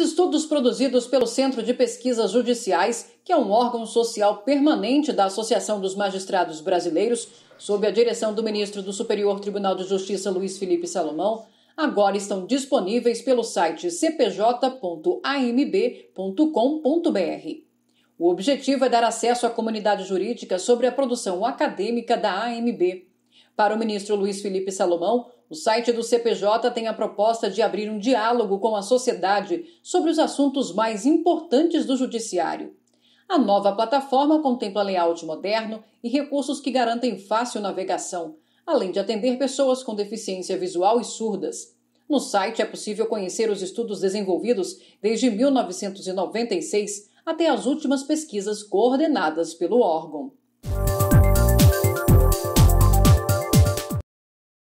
estudos produzidos pelo Centro de Pesquisas Judiciais, que é um órgão social permanente da Associação dos Magistrados Brasileiros, sob a direção do ministro do Superior Tribunal de Justiça Luiz Felipe Salomão, agora estão disponíveis pelo site cpj.amb.com.br. O objetivo é dar acesso à comunidade jurídica sobre a produção acadêmica da AMB. Para o ministro Luiz Felipe Salomão, o site do CPJ tem a proposta de abrir um diálogo com a sociedade sobre os assuntos mais importantes do judiciário. A nova plataforma contempla layout moderno e recursos que garantem fácil navegação, além de atender pessoas com deficiência visual e surdas. No site é possível conhecer os estudos desenvolvidos desde 1996 até as últimas pesquisas coordenadas pelo órgão.